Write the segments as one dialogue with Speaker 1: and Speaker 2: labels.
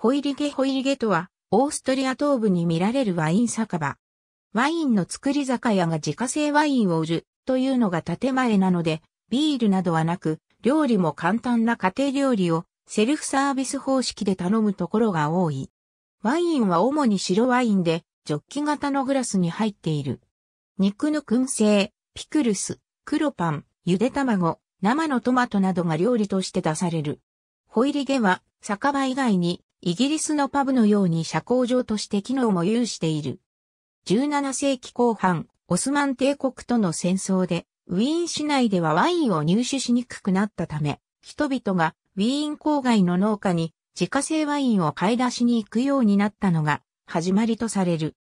Speaker 1: ホイリゲホイリゲとは、オーストリア東部に見られるワイン酒場。ワインの作り酒屋が自家製ワインを売るというのが建前なので、ビールなどはなく、料理も簡単な家庭料理をセルフサービス方式で頼むところが多い。ワインは主に白ワインで、ジョッキ型のグラスに入っている。肉の燻製、ピクルス、黒パン、ゆで卵、生のトマトなどが料理として出される。ホイリゲは酒場以外にイギリスのパブのように社交場として機能も有している。17世紀後半、オスマン帝国との戦争で、ウィーン市内ではワインを入手しにくくなったため、人々がウィーン郊外の農家に自家製ワインを買い出しに行くようになったのが始まりとされる。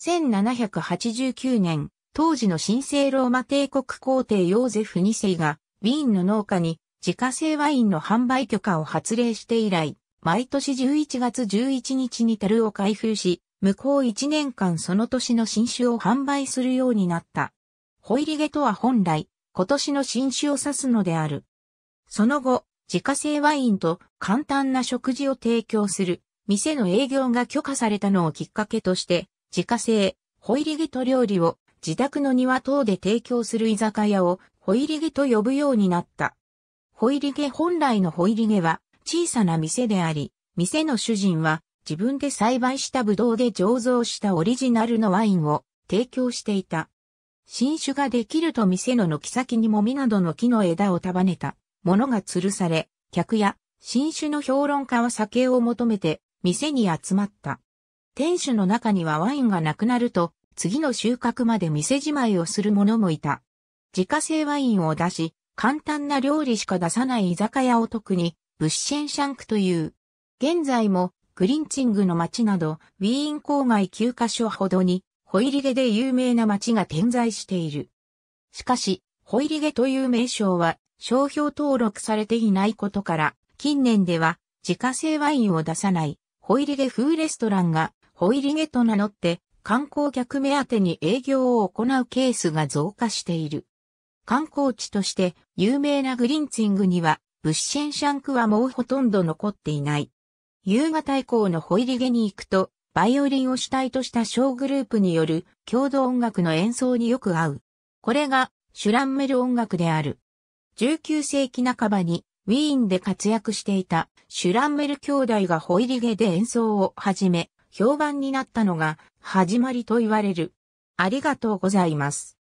Speaker 1: 1789年、当時の神聖ローマ帝国皇帝ヨーゼフ2世がウィーンの農家に自家製ワインの販売許可を発令して以来、毎年11月11日に樽を開封し、向こう1年間その年の新酒を販売するようになった。ホイリゲとは本来、今年の新酒を指すのである。その後、自家製ワインと簡単な食事を提供する、店の営業が許可されたのをきっかけとして、自家製、ホイリゲと料理を自宅の庭等で提供する居酒屋をホイリゲと呼ぶようになった。ホイリゲ本来のホイリゲは、小さな店であり、店の主人は自分で栽培したブドウで醸造したオリジナルのワインを提供していた。新酒ができると店の軒先にもみなどの木の枝を束ねたものが吊るされ、客や新酒の評論家は酒を求めて店に集まった。店主の中にはワインがなくなると次の収穫まで店じまいをする者もいた。自家製ワインを出し、簡単な料理しか出さない居酒屋を特にブッシェンシャンクという。現在もグリンチングの街など、ウィーン郊外9カ所ほどに、ホイリゲで有名な街が点在している。しかし、ホイリゲという名称は、商標登録されていないことから、近年では、自家製ワインを出さない、ホイリゲ風レストランが、ホイリゲと名乗って、観光客目当てに営業を行うケースが増加している。観光地として有名なグリンツィングにはブッシェンシャンクはもうほとんど残っていない。夕方以降のホイリゲに行くと、バイオリンを主体とした小グループによる共同音楽の演奏によく合う。これがシュランメル音楽である。19世紀半ばにウィーンで活躍していたシュランメル兄弟がホイリゲで演奏を始め、評判になったのが始まりと言われる。ありがとうございます。